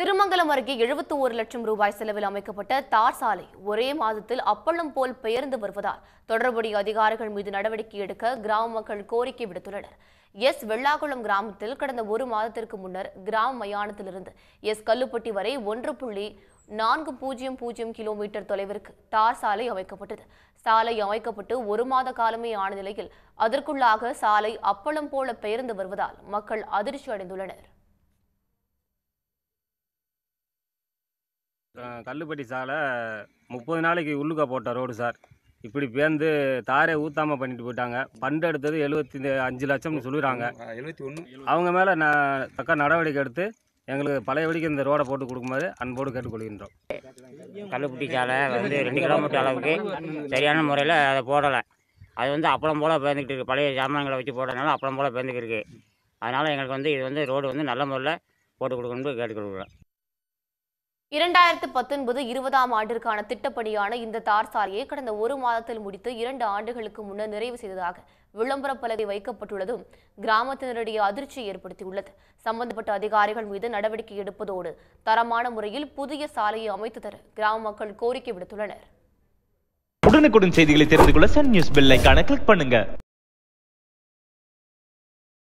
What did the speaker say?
திருமங்கலம் அருகே எழுபத்தி ஒரு லட்சம் ரூபாய் செலவில் அமைக்கப்பட்ட தார் சாலை ஒரே மாதத்தில் அப்பளம் போல் பெயர்ந்து வருவதால் தொடர்புடைய அதிகாரிகள் மீது நடவடிக்கை எடுக்க கிராம மக்கள் கோரிக்கை விடுத்துள்ளனர் எஸ் வெள்ளாகுளம் கிராமத்தில் கடந்த ஒரு மாதத்திற்கு முன்னர் கிராம மயானத்திலிருந்து எஸ் கல்லுப்பட்டி வரை ஒன்று புள்ளி நான்கு பூஜ்ஜியம் பூஜ்ஜியம் கிலோமீட்டர் தொலைவிற்கு தார் சாலை அமைக்கப்பட்டது சாலை அமைக்கப்பட்டு ஒரு மாத காலமே ஆன நிலையில் அதற்குள்ளாக சாலை அப்பளம் போல பெயர்ந்து வருவதால் மக்கள் அதிர்ச்சி அடைந்துள்ளனர் கல்லுப்பட்டி சாலை முப்பது நாளைக்கு உள்ளுக்கா போட்ட ரோடு சார் இப்படி பேர்ந்து தாரே ஊத்தாமல் பண்ணிட்டு போயிட்டாங்க பண்டு எடுத்தது எழுபத்தி அஞ்சு லட்சம்னு சொல்லிடுறாங்க அவங்க மேலே நான் தக்க நடவடிக்கை எடுத்து எங்களுக்கு பழையபடிக்கு இந்த ரோடை போட்டு கொடுக்கும்போது அன்போடு கேட்டுக்கொள்கின்றோம் கல்லுப்பட்டி சாலை வந்து ரெண்டு கிலோமீட்டர் அளவுக்கு சரியான முறையில் அதை போடலை அது வந்து அப்பளம் போல் பேர்ந்துக்கிட்டு இருக்குது பழைய சாமான்களை வச்சு போடுறதுனால அப்பளம் போல் பேர்ந்துக்கிட்டு இருக்குது அதனால் எங்களுக்கு வந்து இது வந்து ரோடு வந்து நல்ல முறையில் போட்டு கொடுக்கணும்னு கேட்டுக்கொள்கிறோம் இரண்டாயிரத்து பத்தொன்பது இருபதாம் ஆண்டிற்கான திட்டப்படியான இந்த தார் சாலையை கடந்த ஒரு மாதத்தில் முடித்து இரண்டு ஆண்டுகளுக்கு முன்னர் நிறைவு செய்ததாக விளம்பரப் பலகை வைக்கப்பட்டுள்ளதும் கிராமத்தினரிடையே அதிர்ச்சியை ஏற்படுத்தியுள்ளது சம்பந்தப்பட்ட அதிகாரிகள் மீது நடவடிக்கை எடுப்பதோடு தரமான முறையில் புதிய சாலையை அமைத்து தர கிராம மக்கள் கோரிக்கை விடுத்துள்ளனர் உடனுக்குடன் செய்திகளை தெரிந்து கொள்ள சன் நியூஸ் பெல் கிளிக் பண்ணுங்க